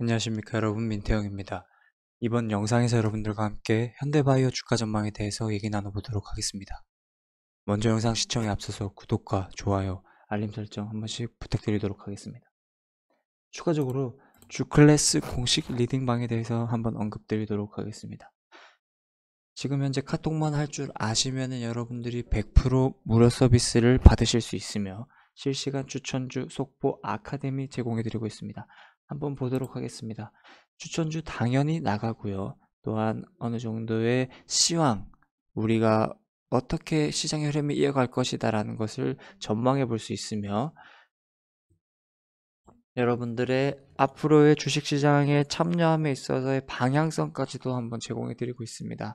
안녕하십니까 여러분 민태영입니다. 이번 영상에서 여러분들과 함께 현대바이오 주가 전망에 대해서 얘기 나눠보도록 하겠습니다. 먼저 영상 시청에 앞서서 구독과 좋아요, 알림 설정 한 번씩 부탁드리도록 하겠습니다. 추가적으로 주클래스 공식 리딩방에 대해서 한번 언급드리도록 하겠습니다. 지금 현재 카톡만 할 줄 아시면 여러분들이 100% 무료 서비스를 받으실 수 있으며 실시간 추천주 속보 아카데미 제공해드리고 있습니다. 한번 보도록 하겠습니다. 추천주 당연히 나가고요. 또한 어느 정도의 시황, 우리가 어떻게 시장의 흐름이 이어갈 것이다 라는 것을 전망해 볼 수 있으며 여러분들의 앞으로의 주식시장에 참여함에 있어서의 방향성까지도 한번 제공해 드리고 있습니다.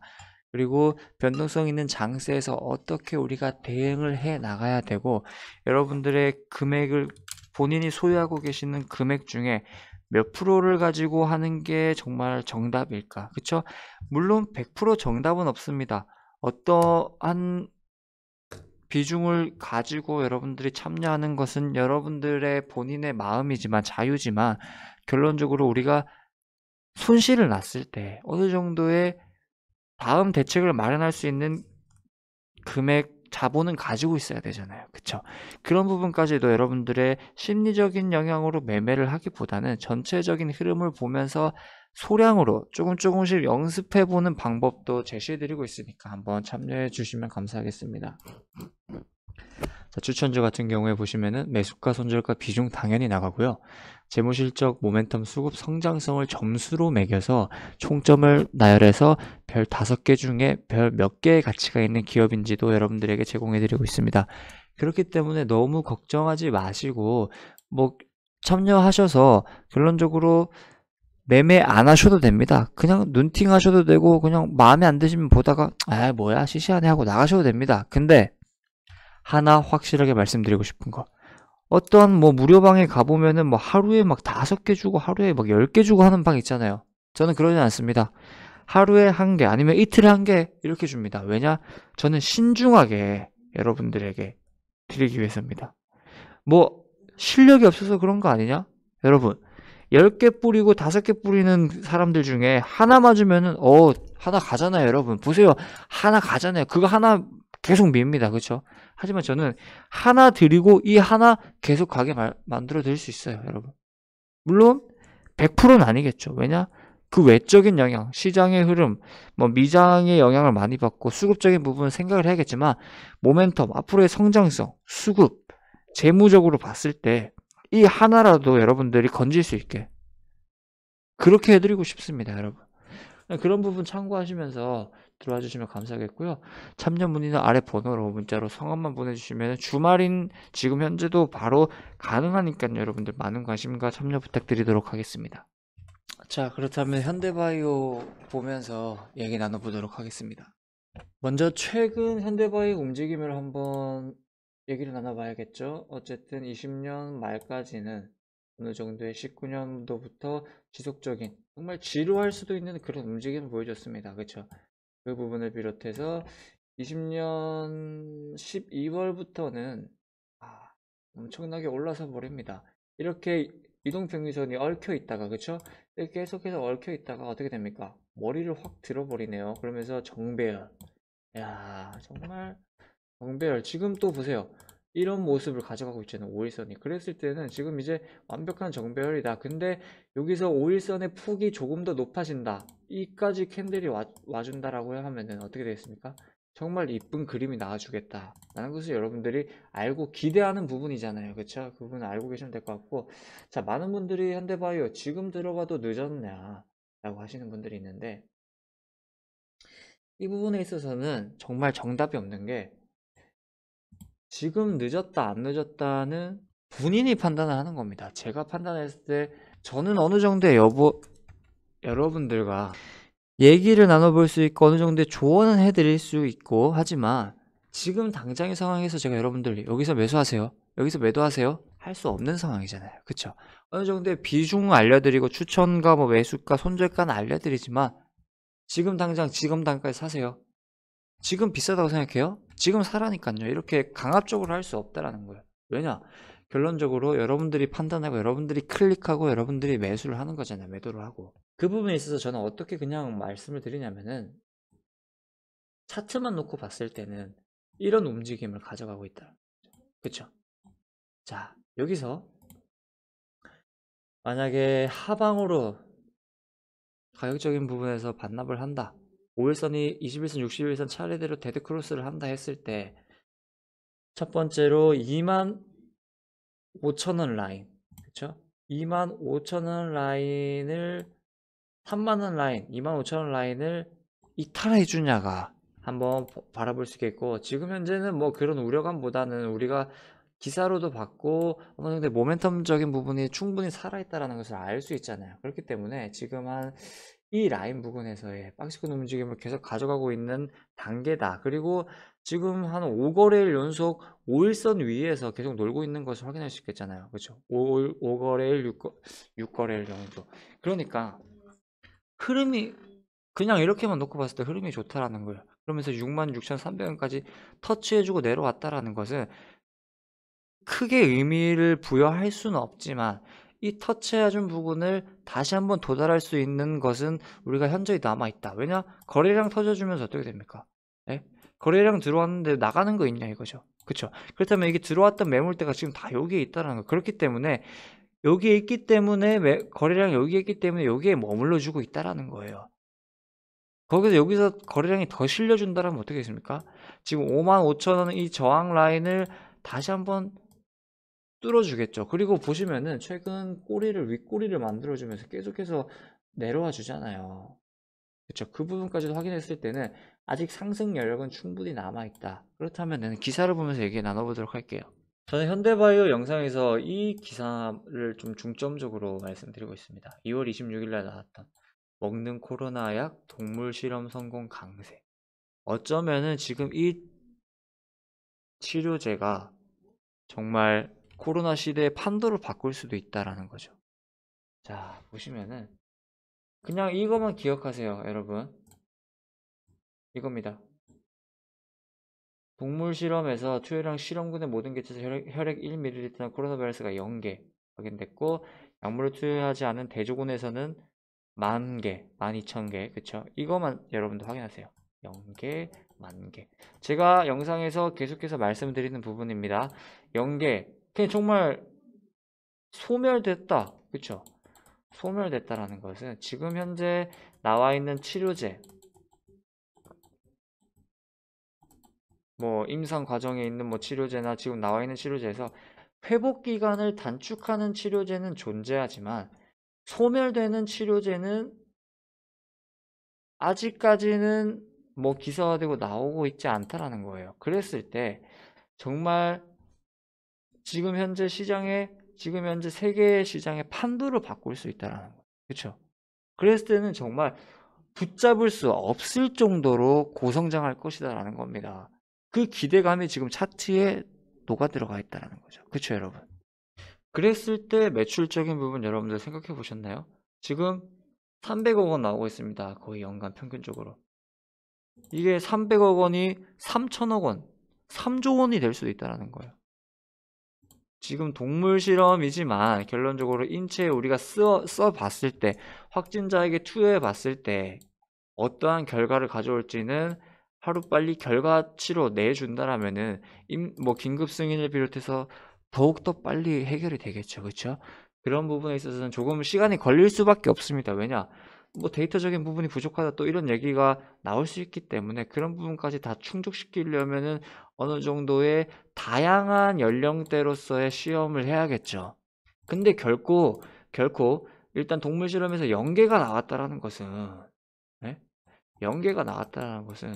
그리고 변동성 있는 장세에서 어떻게 우리가 대응을 해 나가야 되고 여러분들의 금액을 본인이 소유하고 계시는 금액 중에 몇 프로를 가지고 하는 게 정말 정답일까? 그쵸? 물론 100% 정답은 없습니다. 어떠한 비중을 가지고 여러분들이 참여하는 것은 여러분들의 본인의 마음이지만 자유지만 결론적으로 우리가 손실을 났을 때 어느 정도의 다음 대책을 마련할 수 있는 금액 자본은 가지고 있어야 되잖아요. 그쵸? 그런 부분까지도 여러분들의 심리적인 영향으로 매매를 하기보다는 전체적인 흐름을 보면서 소량으로 조금 조금씩 연습해보는 방법도 제시해드리고 있으니까 한번 참여해 주시면 감사하겠습니다. 자, 추천주 같은 경우에 보시면은 매수가 손절가 비중 당연히 나가고요. 재무실적 모멘텀 수급 성장성을 점수로 매겨서 총점을 나열해서 별 5개 중에 별 몇 개의 가치가 있는 기업인지도 여러분들에게 제공해 드리고 있습니다. 그렇기 때문에 너무 걱정하지 마시고 뭐 참여하셔서 결론적으로 매매 안 하셔도 됩니다. 그냥 눈팅 하셔도 되고 그냥 마음에 안 드시면 보다가 아 뭐야 시시하네 하고 나가셔도 됩니다. 근데 하나 확실하게 말씀드리고 싶은 거 어떠한 뭐 무료방에 가보면은 뭐 하루에 막 다섯 개 주고 하루에 막0개 주고 하는 방 있잖아요 저는 그러진 않습니다 하루에 한 개 아니면 이틀에 한 개 이렇게 줍니다 왜냐 저는 신중하게 여러분들에게 드리기 위해서입니다 뭐 실력이 없어서 그런 거 아니냐 여러분 10개 뿌리고 5개 뿌리는 사람들 중에 하나 맞으면은 어 하나 가잖아요 여러분 보세요 하나 가잖아요 그거 하나 계속 밉니다 그쵸 하지만 저는 하나 드리고 이 하나 계속 가게 마, 만들어 드릴 수 있어요, 여러분. 물론 100%는 아니겠죠. 왜냐? 그 외적인 영향, 시장의 흐름, 뭐 미장의 영향을 많이 받고 수급적인 부분은 생각을 해야겠지만 모멘텀, 앞으로의 성장성, 수급, 재무적으로 봤을 때 이 하나라도 여러분들이 건질 수 있게 그렇게 해드리고 싶습니다, 여러분. 그런 부분 참고하시면서 들어와 주시면 감사하겠고요. 참여 문의는 아래 번호로 문자로 성함만 보내주시면 주말인 지금 현재도 바로 가능하니까 여러분들 많은 관심과 참여 부탁드리도록 하겠습니다. 자 그렇다면 현대바이오 보면서 얘기 나눠보도록 하겠습니다. 먼저 최근 현대바이오 움직임을 한번 얘기를 나눠봐야겠죠. 어쨌든 20년 말까지는 어느 정도의 19년도부터 지속적인 정말 지루할 수도 있는 그런 움직임을 보여줬습니다. 그렇죠? 그 부분을 비롯해서 20년 12월부터는 아, 엄청나게 올라서 버립니다. 이렇게 이동평균선이 얽혀 있다가 그쵸? 이렇게 계속해서 얽혀 있다가 어떻게 됩니까? 머리를 확 들어버리네요. 그러면서 정배열. 야 정말 정배열. 지금 또 보세요. 이런 모습을 가져가고 있잖아요. 5일선이. 그랬을 때는 지금 이제 완벽한 정배열이다. 근데 여기서 5일선의 폭이 조금 더 높아진다. 이까지 캔들이 와, 와준다라고 하면은 어떻게 되겠습니까? 정말 이쁜 그림이 나와주겠다 라는 것을 여러분들이 알고 기대하는 부분이잖아요 그쵸? 그 부분 알고 계시면 될 것 같고 자 많은 분들이 현대바이오 지금 들어가도 늦었냐 라고 하시는 분들이 있는데 이 부분에 있어서는 정말 정답이 없는 게 지금 늦었다 안 늦었다는 본인이 판단을 하는 겁니다 제가 판단했을 때 저는 어느 정도의 여부 여러분들과 얘기를 나눠볼 수 있고 어느 정도 조언은 해드릴 수 있고 하지만 지금 당장의 상황에서 제가 여러분들 여기서 매수하세요 여기서 매도하세요 할 수 없는 상황이잖아요 그쵸 어느 정도의 비중을 알려드리고 추천과 뭐 매수가 손절가는 알려드리지만 지금 당장 지금 단가에 사세요 지금 비싸다고 생각해요 지금 사라니까요 이렇게 강압적으로 할 수 없다라는 거예요 왜냐 결론적으로 여러분들이 판단하고 여러분들이 클릭하고 여러분들이 매수를 하는 거잖아요 매도를 하고 그 부분에 있어서 저는 어떻게 그냥 말씀을 드리냐면은 차트만 놓고 봤을 때는 이런 움직임을 가져가고 있다 그쵸 자 여기서 만약에 하방으로 가격적인 부분에서 반납을 한다 5일선이 21선 61선 차례대로 데드크로스를 한다 했을 때 첫 번째로 2만 5천원 라인 그쵸? 2만 5천원 라인을 3만원 라인 2만 5천원 라인을 이탈해 주냐가 한번 바라볼 수 있겠고 지금 현재는 뭐 그런 우려감보다는 우리가 기사로도 봤고 어느 정도 모멘텀적인 부분이 충분히 살아있다라는 것을 알 수 있잖아요 그렇기 때문에 지금 한 이 라인 부분에서의 박스권 움직임을 계속 가져가고 있는 단계다 그리고 지금 한 5거래일 연속 5일선 위에서 계속 놀고 있는 것을 확인할 수 있겠잖아요. 그렇 5, 5거래일, 6거, 6거래일 정도. 그러니까 흐름이 그냥 이렇게만 놓고 봤을 때 흐름이 좋다라는 거예요. 그러면서 66,300원까지 터치해주고 내려왔다라는 것은 크게 의미를 부여할 수는 없지만 이 터치해준 부분을 다시 한번 도달할 수 있는 것은 우리가 현저히 남아있다. 왜냐? 거래량 터져주면서 어떻게 됩니까? 거래량 들어왔는데 나가는 거 있냐 이거죠. 그렇죠. 그렇다면 이게 들어왔던 매물대가 지금 다 여기에 있다는 거. 그렇기 때문에 여기에 있기 때문에 매, 거래량 여기에 있기 때문에 여기에 머물러 주고 있다라는 거예요. 거기서 여기서 거래량이 더 실려준다라면 어떻게 됩니까 지금 5만 5천 원이 저항 라인을 다시 한번 뚫어주겠죠. 그리고 보시면은 최근 꼬리를 윗꼬리를 만들어주면서 계속해서 내려와 주잖아요. 그렇죠. 그 부분까지도 확인했을 때는 아직 상승 여력은 충분히 남아있다. 그렇다면 기사를 보면서 얘기 나눠보도록 할게요. 저는 현대바이오 영상에서 이 기사를 좀 중점적으로 말씀드리고 있습니다. 2월 26일날 나왔던 먹는 코로나 약 동물 실험 성공 강세. 어쩌면은 지금 이 치료제가 정말 코로나 시대의 판도를 바꿀 수도 있다라는 거죠. 자, 보시면은 그냥 이거만 기억하세요 여러분 이겁니다 동물 실험에서 투여량 실험군의 모든 개체에서 혈액, 혈액 1ml나 코로나 바이러스가 0개 확인됐고 약물을 투여하지 않은 대조군에서는 만 개, 만 이천 개, 그쵸? 이거만 여러분도 확인하세요. 0개, 만 개. 제가 영상에서 계속해서 말씀드리는 부분입니다. 0개, 그냥 정말 소멸됐다, 그쵸? 소멸됐다라는 것은 지금 현재 나와 있는 치료제 뭐 임상 과정에 있는 뭐 치료제나 지금 나와 있는 치료제에서 회복 기간을 단축하는 치료제는 존재하지만 소멸되는 치료제는 아직까지는 뭐 기사화되고 나오고 있지 않다라는 거예요. 그랬을 때 정말 지금 현재 시장에 지금 현재 세계 시장의 판도를 바꿀 수 있다라는 거 그렇죠? 그랬을 때는 정말 붙잡을 수 없을 정도로 고성장할 것이다라는 겁니다. 그 기대감이 지금 차트에 녹아 들어가 있다라는 거죠. 그렇죠, 여러분? 그랬을 때 매출적인 부분 여러분들 생각해 보셨나요? 지금 300억 원 나오고 있습니다. 거의 연간 평균적으로. 이게 300억 원이 3천억 원, 3조 원이 될 수도 있다라는 거예요. 지금 동물 실험이지만 결론적으로 인체에 우리가 써, 써 봤을 때 확진자에게 투여해 봤을 때 어떠한 결과를 가져올지는 하루빨리 결과치로 내준다라면은 뭐 긴급 승인을 비롯해서 더욱더 빨리 해결이 되겠죠 그렇죠 그런 부분에 있어서는 조금 시간이 걸릴 수밖에 없습니다 왜냐 뭐 데이터적인 부분이 부족하다 또 이런 얘기가 나올 수 있기 때문에 그런 부분까지 다 충족시키려면은 어느 정도의 다양한 연령대로서의 시험을 해야겠죠. 근데 결코 결코 일단 동물 실험에서 연계가 나왔다라는 것은 네? 연계가 나왔다라는 것은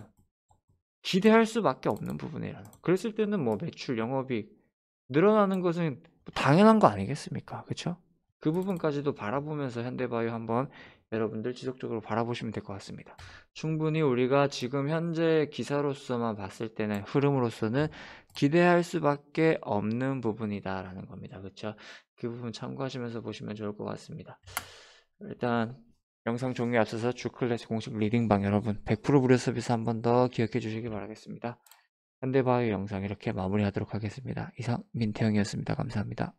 기대할 수밖에 없는 부분이라는. 그랬을 때는 뭐 매출, 영업이 늘어나는 것은 당연한 거 아니겠습니까? 그렇죠? 그 부분까지도 바라보면서 현대바이오 한번 여러분들 지속적으로 바라보시면 될 것 같습니다. 충분히 우리가 지금 현재 기사로서만 봤을 때는 흐름으로서는 기대할 수밖에 없는 부분이다라는 겁니다. 그쵸그 부분 참고하시면서 보시면 좋을 것 같습니다. 일단 영상 종료 에 앞서서 주클래스 공식 리딩방 여러분 100% 무료 서비스 한 번 더 기억해 주시길 바라겠습니다. 현대바이오 영상 이렇게 마무리하도록 하겠습니다. 이상 민태영이었습니다. 감사합니다.